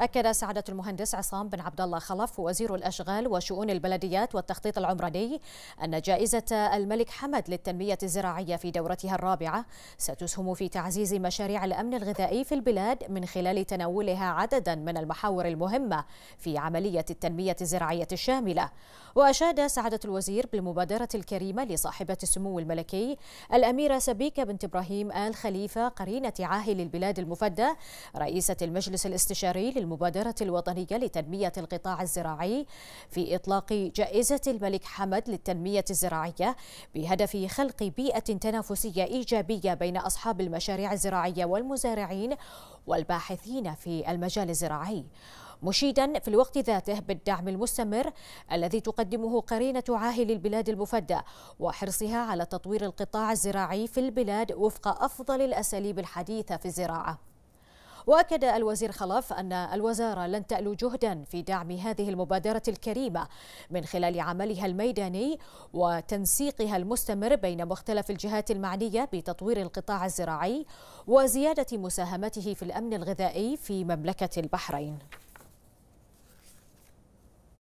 أكد سعادة المهندس عصام بن عبد الله خلف وزير الأشغال وشؤون البلديات والتخطيط العمراني أن جائزة الملك حمد للتنمية الزراعية في دورتها الرابعة ستسهم في تعزيز مشاريع الأمن الغذائي في البلاد من خلال تناولها عددا من المحاور المهمة في عملية التنمية الزراعية الشاملة وأشاد سعادة الوزير بالمبادرة الكريمة لصاحبة السمو الملكي الأميرة سبيكة بنت إبراهيم آل خليفة قرينة عاهل البلاد المفدى رئيسة المجلس الاستشاري المبادرة الوطنية لتنمية القطاع الزراعي في إطلاق جائزة الملك حمد للتنمية الزراعية بهدف خلق بيئة تنافسية إيجابية بين أصحاب المشاريع الزراعية والمزارعين والباحثين في المجال الزراعي مشيدا في الوقت ذاته بالدعم المستمر الذي تقدمه قرينة عاهل البلاد المفدى وحرصها على تطوير القطاع الزراعي في البلاد وفق أفضل الأساليب الحديثة في الزراعة واكد الوزير خلف ان الوزاره لن تالو جهدا في دعم هذه المبادره الكريمه من خلال عملها الميداني وتنسيقها المستمر بين مختلف الجهات المعنيه بتطوير القطاع الزراعي وزياده مساهمته في الامن الغذائي في مملكه البحرين